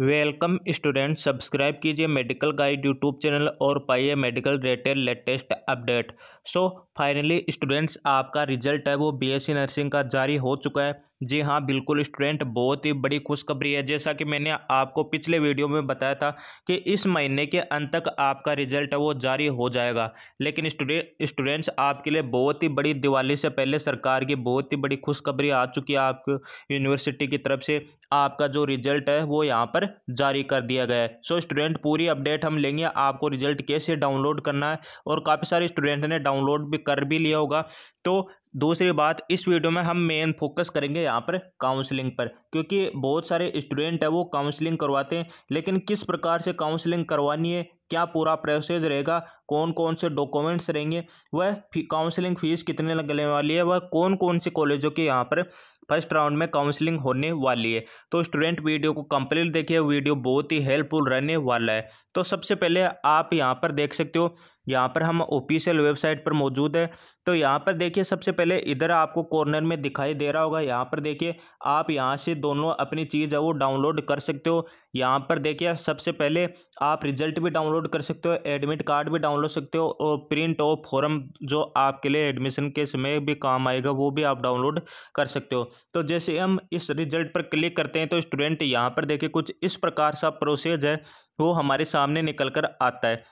welcome student subscribe कीजिए medical guide YouTube channel और पाइए medical related latest update so finally students आपका result है वो बीएससी नर्सिंग का जारी हो चुका है जी हाँ बिल्कुल स्टूडेंट बहुत ही बड़ी खुशखबरी है जैसा कि मैंने आपको पिछले वीडियो में बताया था कि इस महीने के अंत तक आपका रिजल्ट है वो जारी हो जाएगा लेकिन स्टूडेंट्स आपके लिए बहुत ही बड़ी दिवाली से पहले सरकार की बहुत ही बड़ी खुशखबरी आ चुकी है आपकी यूनिवर्सिटी की तरफ से आपका जो रिजल्ट है वो यहाँ पर जारी कर दिया गया है सो स्टूडेंट पूरी अपडेट हम लेंगे आपको रिजल्ट कैसे डाउनलोड करना है और काफ़ी सारे स्टूडेंट ने डाउनलोड भी कर भी लिया होगा तो दूसरी बात इस वीडियो में हम मेन फोकस करेंगे यहाँ पर काउंसलिंग पर क्योंकि बहुत सारे स्टूडेंट हैं वो काउंसलिंग करवाते हैं लेकिन किस प्रकार से काउंसलिंग करवानी है क्या पूरा प्रोसेस रहेगा कौन कौन से डॉक्यूमेंट्स रहेंगे वह काउंसलिंग फ़ीस कितने लगने वाली है वह कौन कौन से कॉलेजों के यहाँ पर फर्स्ट राउंड में काउंसलिंग होने वाली है तो स्टूडेंट वीडियो को कंप्लीट देखिए वीडियो बहुत ही हेल्पफुल रहने वाला है तो सबसे पहले आप यहाँ पर देख सकते हो यहाँ पर हम ऑफिशियल वेबसाइट पर मौजूद है तो यहाँ पर देखिए सबसे पहले इधर आपको कॉर्नर में दिखाई दे रहा होगा यहाँ पर देखिए आप यहाँ से दोनों अपनी चीज़ है वो डाउनलोड कर सकते हो यहाँ पर देखिए सबसे पहले आप रिजल्ट भी डाउनलोड कर सकते हो एडमिट कार्ड भी डाउनलोड सकते हो और प्रिंट ऑफ फॉर्म जो आपके लिए एडमिशन के समय भी काम आएगा वो भी आप डाउनलोड कर सकते हो तो जैसे हम इस रिजल्ट पर क्लिक करते हैं तो स्टूडेंट यहाँ पर देखिए कुछ इस प्रकार सा प्रोसेस है वो हमारे सामने निकल कर आता है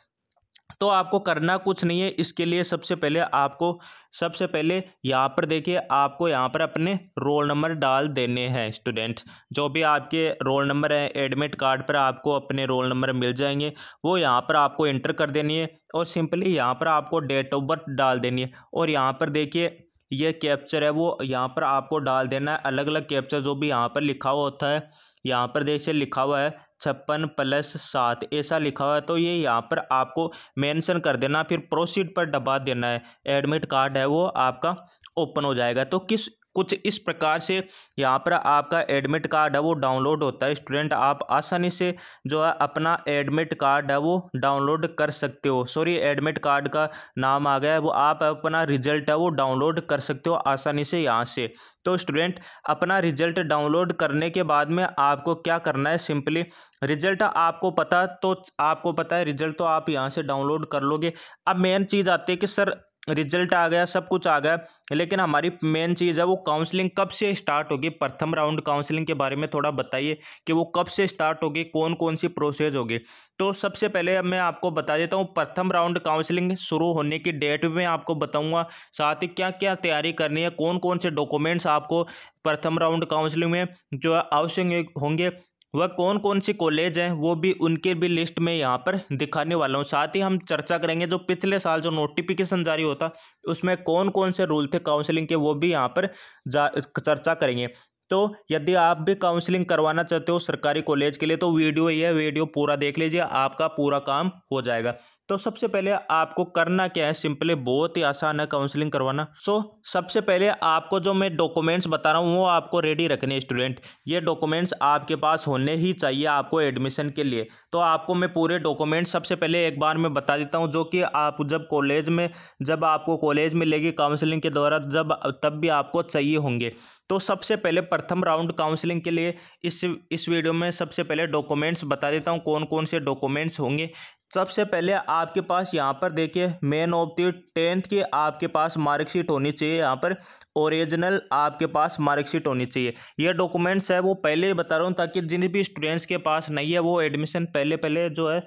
तो आपको करना कुछ नहीं है इसके लिए सबसे पहले आपको सबसे पहले यहाँ पर देखिए आपको यहाँ पर अपने रोल नंबर डाल देने हैं स्टूडेंट्स जो भी आपके रोल नंबर हैं एडमिट कार्ड पर आपको अपने रोल नंबर मिल जाएंगे वो यहाँ पर आपको एंटर कर देनी है और सिंपली यहाँ पर आपको डेट ऑफ बर्थ डाल देनी है और यहाँ पर देखिए ये कैप्चर है वो यहाँ पर आपको डाल देना है अलग अलग कैप्चर जो भी यहाँ पर लिखा हुआ होता है यहाँ पर देखिए लिखा हुआ है छप्पन प्लस सात ऐसा लिखा हुआ है तो ये यहाँ पर आपको मेंशन कर देना फिर प्रोसीड पर दबा देना है एडमिट कार्ड है वो आपका ओपन हो जाएगा तो किस कुछ इस प्रकार से यहाँ पर आपका एडमिट कार्ड है वो डाउनलोड होता है स्टूडेंट आप आसानी से जो है अपना एडमिट कार्ड है वो डाउनलोड कर सकते हो सॉरी एडमिट कार्ड का नाम आ गया है वो आप अपना रिजल्ट है वो डाउनलोड कर सकते हो आसानी से यहाँ से तो स्टूडेंट अपना रिजल्ट डाउनलोड करने के बाद में आपको क्या करना है सिंपली रिजल्ट आपको पता तो आपको पता है रिजल्ट तो आप यहाँ से डाउनलोड कर लोगे अब मेन चीज़ आती है कि सर रिजल्ट आ गया सब कुछ आ गया लेकिन हमारी मेन चीज़ है वो काउंसलिंग कब से स्टार्ट होगी प्रथम राउंड काउंसलिंग के बारे में थोड़ा बताइए कि वो कब से स्टार्ट होगी कौन कौन सी प्रोसेस होगी तो सबसे पहले अब मैं आपको बता देता हूँ प्रथम राउंड काउंसलिंग शुरू होने की डेट भी मैं आपको बताऊँगा साथ ही क्या क्या तैयारी करनी है कौन कौन से डॉक्यूमेंट्स आपको प्रथम राउंड काउंसलिंग में जो आवश्यक होंगे वह कौन कौन सी कॉलेज हैं वो भी उनके भी लिस्ट में यहाँ पर दिखाने वाला हूँ साथ ही हम चर्चा करेंगे जो पिछले साल जो नोटिफिकेशन जारी होता उसमें कौन कौन से रूल थे काउंसलिंग के वो भी यहाँ पर जा चर्चा करेंगे तो यदि आप भी काउंसलिंग करवाना चाहते हो सरकारी कॉलेज के लिए तो वीडियो ये वीडियो पूरा देख लीजिए आपका पूरा काम हो जाएगा तो सबसे पहले आपको करना क्या है सिंपली बहुत ही आसान है काउंसलिंग करवाना सो so, सबसे पहले आपको जो मैं डॉक्यूमेंट्स बता रहा हूँ वो आपको रेडी रखने स्टूडेंट ये डॉक्यूमेंट्स आपके पास होने ही चाहिए आपको एडमिशन के लिए तो आपको मैं पूरे डॉक्यूमेंट्स सबसे पहले एक बार मैं बता देता हूँ जो कि आप जब कॉलेज में जब आपको कॉलेज मिलेगी काउंसलिंग के द्वारा जब तब भी आपको चाहिए होंगे तो सबसे पहले प्रथम राउंड काउंसलिंग के लिए इस इस वीडियो में सबसे पहले डॉक्यूमेंट्स बता देता हूँ कौन कौन से डॉक्यूमेंट्स होंगे सबसे पहले आपके पास यहाँ पर देखिए मेन ऑफ दी टेंथ के आपके पास मार्कशीट होनी चाहिए यहाँ पर ओरिजिनल आपके पास मार्कशीट होनी चाहिए ये डॉक्यूमेंट्स है वो पहले ही बता रहा हूँ ताकि जिन भी स्टूडेंट्स के पास नहीं है वो एडमिशन पहले पहले जो है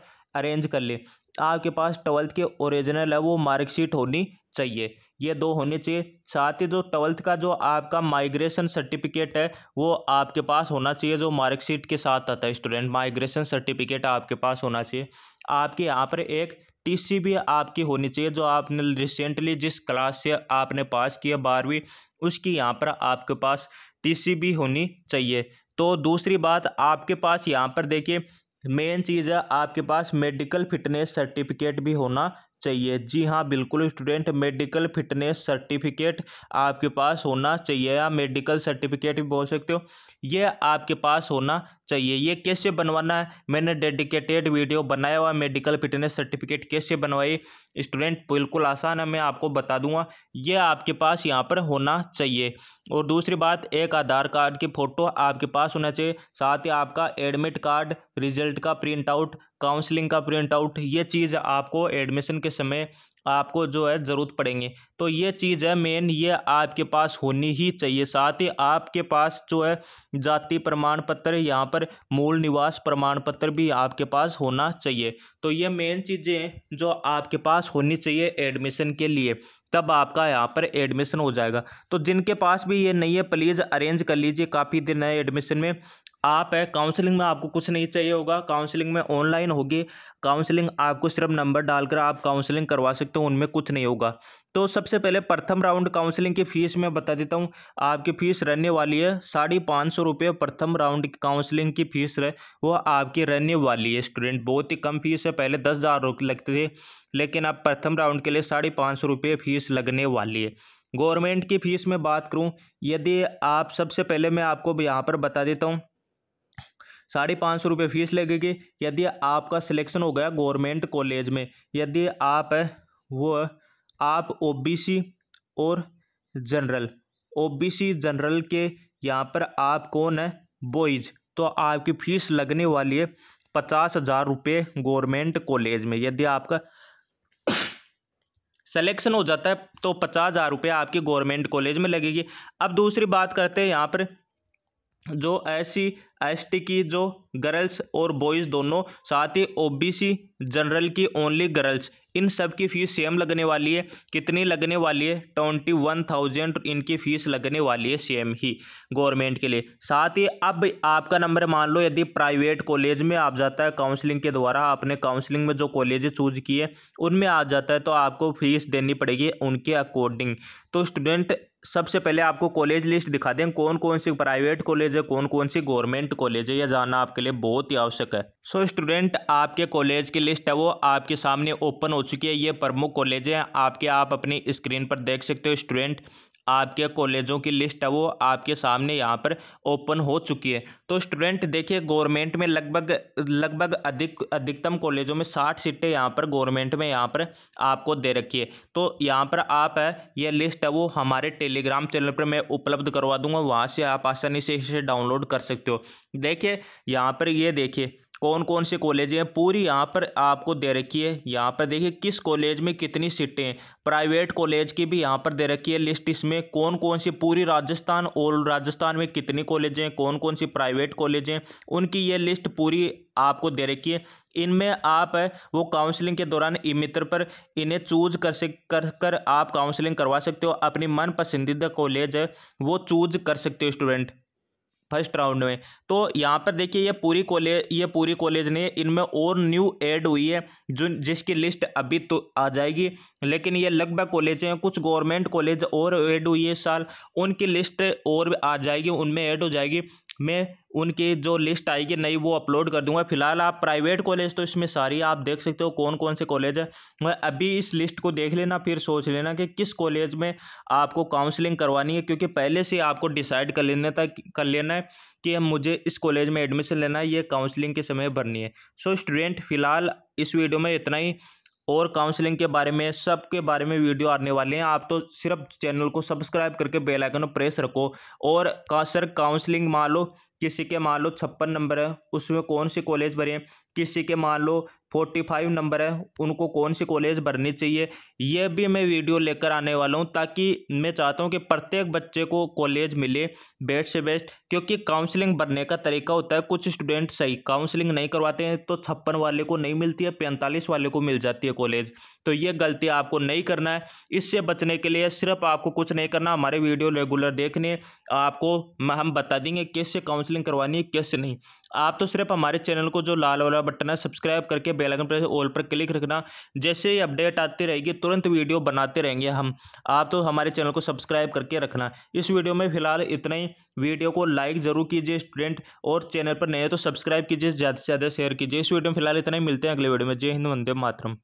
अरेंज कर ले आपके पास ट्वेल्थ के ओरिजिनल है वो मार्कशीट होनी चाहिए ये दो होने चाहिए साथ ही जो ट्वेल्थ का जो आपका माइग्रेशन सर्टिफिकेट है वो आपके पास होना चाहिए जो मार्कशीट के साथ आता है स्टूडेंट माइग्रेशन सर्टिफिकेट आपके पास होना चाहिए आपके यहाँ पर एक टीसी भी आपकी होनी चाहिए जो आपने रिसेंटली जिस क्लास से आपने पास किया बारहवीं उसकी यहाँ पर आपके पास टीसी भी होनी चाहिए तो दूसरी बात आपके पास यहाँ पर देखिए मेन चीज़ है आपके पास मेडिकल फिटनेस सर्टिफिकेट भी होना चाहिए जी हाँ बिल्कुल स्टूडेंट मेडिकल फिटनेस सर्टिफिकेट आपके पास होना चाहिए या मेडिकल सर्टिफिकेट भी बोल सकते हो ये आपके पास होना चाहिए ये कैसे बनवाना है मैंने डेडिकेटेड वीडियो बनाया हुआ मेडिकल फिटनेस सर्टिफिकेट कैसे बनवाई स्टूडेंट बिल्कुल आसान है मैं आपको बता दूंगा ये आपके पास यहाँ पर होना चाहिए और दूसरी बात एक आधार कार्ड की फ़ोटो आपके पास होना चाहिए साथ ही आपका एडमिट कार्ड रिजल्ट का प्रिंट आउट काउंसलिंग का प्रिंट आउट ये चीज़ आपको एडमिशन के समय आपको जो है ज़रूरत पड़ेंगे तो ये चीज़ है मेन ये आपके पास होनी ही चाहिए साथ ही आपके पास जो है जाति प्रमाण पत्र यहाँ पर मूल निवास प्रमाण पत्र भी आपके पास होना चाहिए तो ये मेन चीज़ें जो आपके पास होनी चाहिए एडमिशन के लिए तब आपका यहाँ पर एडमिशन हो जाएगा तो जिनके पास भी ये नहीं है प्लीज़ अरेंज कर लीजिए काफ़ी दिन है एडमिशन में आप है काउंसलिंग में आपको कुछ नहीं चाहिए होगा काउंसलिंग में ऑनलाइन होगी काउंसलिंग आपको सिर्फ नंबर डालकर आप काउंसलिंग करवा सकते हो उनमें कुछ नहीं होगा तो सबसे पहले प्रथम राउंड काउंसलिंग की फ़ीस मैं बता देता हूँ आपकी फ़ीस रहने वाली है साढ़े पाँच सौ रुपये प्रथम राउंड की काउंसलिंग की फ़ीस रहे वो आपकी रहने वाली है स्टूडेंट बहुत ही कम फीस है पहले दस हज़ार लगते थे लेकिन अब प्रथम राउंड के लिए साढ़े पाँच सौ रुपये फीस लगने वाली है गवर्नमेंट की फ़ीस में बात करूं यदि आप सबसे पहले मैं आपको यहाँ पर बता देता हूं साढ़े पाँच सौ रुपये फ़ीस लगेगी यदि आपका सिलेक्शन हो गया गवर्नमेंट कॉलेज में यदि आप वो आप ओ और जनरल ओ जनरल के यहाँ पर आप कौन है बॉयज़ तो आपकी फ़ीस लगने वाली है पचास हज़ार रुपये गवर्नमेंट कॉलेज में यदि आपका सिलेक्शन हो जाता है तो पचास हज़ार रुपया आपकी गवर्नमेंट कॉलेज में लगेगी अब दूसरी बात करते हैं यहाँ पर जो ऐसी एसटी की जो गर्ल्स और बॉयज़ दोनों साथ ही ओबीसी जनरल की ओनली गर्ल्स इन सब की फ़ीस सेम लगने वाली है कितनी लगने वाली है ट्वेंटी वन थाउजेंड इनकी फ़ीस लगने वाली है सेम ही गवर्नमेंट के लिए साथ ही अब आपका नंबर मान लो यदि प्राइवेट कॉलेज में आप जाता है काउंसलिंग के द्वारा आपने काउंसलिंग में जो कॉलेज चूज किए उनमें आ जाता है तो आपको फ़ीस देनी पड़ेगी उनके अकॉर्डिंग तो स्टूडेंट सबसे पहले आपको कॉलेज लिस्ट दिखा दें कौन कौन सी प्राइवेट कॉलेज है कौन कौन सी गवर्नमेंट गवर्नमेंट कॉलेज है यह जानना आपके लिए बहुत ही आवश्यक है सो so, स्टूडेंट आपके कॉलेज की लिस्ट है वो आपके सामने ओपन हो चुकी है ये प्रमुख कॉलेज हैं आपके आप अपनी स्क्रीन पर देख सकते हो स्टूडेंट आपके कॉलेजों की लिस्ट है वो आपके सामने यहाँ पर ओपन हो चुकी है तो स्टूडेंट देखिए गवर्नमेंट में लगभग लगभग अधिक अधिकतम कॉलेजों में साठ सीटें यहाँ पर गवर्नमेंट में यहाँ पर आपको दे रखी है तो यहाँ पर आप है यह लिस्ट है वो हमारे टेलीग्राम चैनल पर मैं उपलब्ध करवा दूंगा वहाँ से आप आसानी से इसे डाउनलोड कर सकते हो देखिए यहाँ पर ये देखिए कौन कौन से कॉलेज हैं पूरी यहाँ पर आपको दे रखी है यहाँ पर देखिए किस कॉलेज में कितनी सीटें हैं प्राइवेट कॉलेज की भी यहाँ पर दे रखी है लिस्ट इसमें कौन कौन सी पूरी राजस्थान और राजस्थान में कितनी कॉलेज हैं कौन कौन सी प्राइवेट कॉलेज हैं उनकी ये लिस्ट पूरी आपको दे रखी है इनमें आप वो काउंसलिंग के दौरान ई मित्र पर इन्हें चूज कर से कर कर आप काउंसलिंग करवा सकते हो अपनी मन पसंदीदा कॉलेज है वो चूज कर सकते हो स्टूडेंट फर्स्ट राउंड में तो यहाँ पर देखिए ये पूरी कॉलेज ये पूरी कॉलेज ने इनमें और न्यू ऐड हुई है जो जिसकी लिस्ट अभी तो आ जाएगी लेकिन ये लगभग कॉलेज हैं कुछ गवर्नमेंट कॉलेज और ऐड हुई है इस साल उनकी लिस्ट और आ जाएगी उनमें ऐड हो जाएगी मैं उनकी जो लिस्ट आएगी नई वो अपलोड कर दूंगा फिलहाल आप प्राइवेट कॉलेज तो इसमें सारी आप देख सकते हो कौन कौन से कॉलेज है अभी इस लिस्ट को देख लेना फिर सोच लेना कि किस कॉलेज में आपको काउंसलिंग करवानी है क्योंकि पहले से आपको डिसाइड कर लेना था कर लेना है कि मुझे इस कॉलेज में एडमिशन लेना है ये काउंसलिंग के समय भरनी है सो स्टूडेंट फिलहाल इस वीडियो में इतना ही और काउंसलिंग के बारे में सब के बारे में वीडियो आने वाले हैं आप तो सिर्फ चैनल को सब्सक्राइब करके बेल आइकन प्रेस रखो और का सर काउंसलिंग मान लो किसी के मान लो छप्पन नंबर है उसमें कौन से कॉलेज भरे हैं किसी के मान लो फोर्टी फाइव नंबर है उनको कौन सी कॉलेज भरनी चाहिए यह भी मैं वीडियो लेकर आने वाला हूँ ताकि मैं चाहता हूँ कि प्रत्येक बच्चे को कॉलेज मिले बेस्ट से बेस्ट क्योंकि काउंसलिंग भरने का तरीका होता है कुछ स्टूडेंट सही काउंसलिंग नहीं करवाते हैं तो छप्पन वाले को नहीं मिलती है पैंतालीस वाले को मिल जाती है कॉलेज तो ये गलती आपको नहीं करना है इससे बचने के लिए सिर्फ आपको कुछ नहीं करना हमारे वीडियो रेगुलर देखने आपको हम बता देंगे कैसे काउंसलिंग करवानी है कैसे नहीं आप तो सिर्फ हमारे चैनल को जो लाल वाला बटन है सब्सक्राइब करके बेल आइकन प्रेस ऑल पर क्लिक रखना जैसे ही अपडेट आती रहेगी तुरंत वीडियो बनाते रहेंगे हम आप तो हमारे चैनल को सब्सक्राइब करके रखना इस वीडियो में फिलहाल इतना ही वीडियो को लाइक ज़रूर कीजिए स्टूडेंट और चैनल पर नए तो सब्सक्राइब कीजिए ज़्यादा से ज़्यादा शेयर कीजिए इस वीडियो में फिलहाल इतना ही मिलते हैं अगले वीडियो में जय हिंद वंदे मातरम